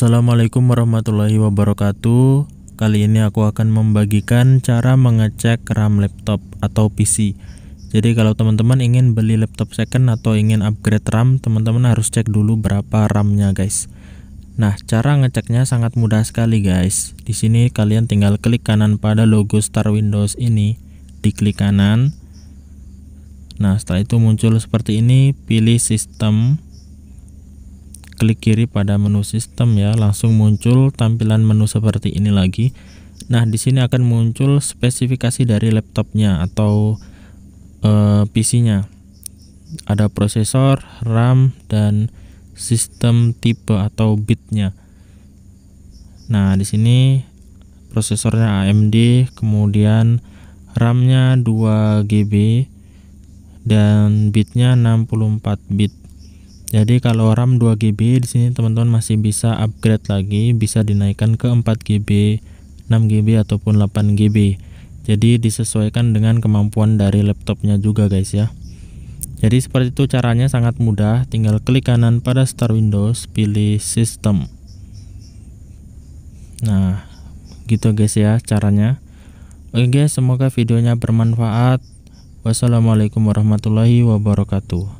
Assalamualaikum warahmatullahi wabarakatuh Kali ini aku akan membagikan cara mengecek RAM laptop atau PC Jadi kalau teman-teman ingin beli laptop second atau ingin upgrade RAM Teman-teman harus cek dulu berapa RAM-nya guys Nah cara ngeceknya sangat mudah sekali guys Di sini kalian tinggal klik kanan pada logo Star Windows ini Diklik kanan Nah setelah itu muncul seperti ini Pilih sistem klik kiri pada menu sistem ya, langsung muncul tampilan menu seperti ini lagi. Nah, di sini akan muncul spesifikasi dari laptopnya atau eh, PC-nya. Ada prosesor, RAM, dan sistem tipe atau bitnya. Nah, di sini prosesornya AMD, kemudian RAM-nya 2 GB dan bitnya 64 bit jadi kalau RAM 2 GB di sini teman-teman masih bisa upgrade lagi, bisa dinaikkan ke 4 GB, 6 GB ataupun 8 GB. Jadi disesuaikan dengan kemampuan dari laptopnya juga guys ya. Jadi seperti itu caranya sangat mudah, tinggal klik kanan pada start Windows, pilih System. Nah, gitu guys ya caranya. Oke guys, semoga videonya bermanfaat. Wassalamualaikum warahmatullahi wabarakatuh.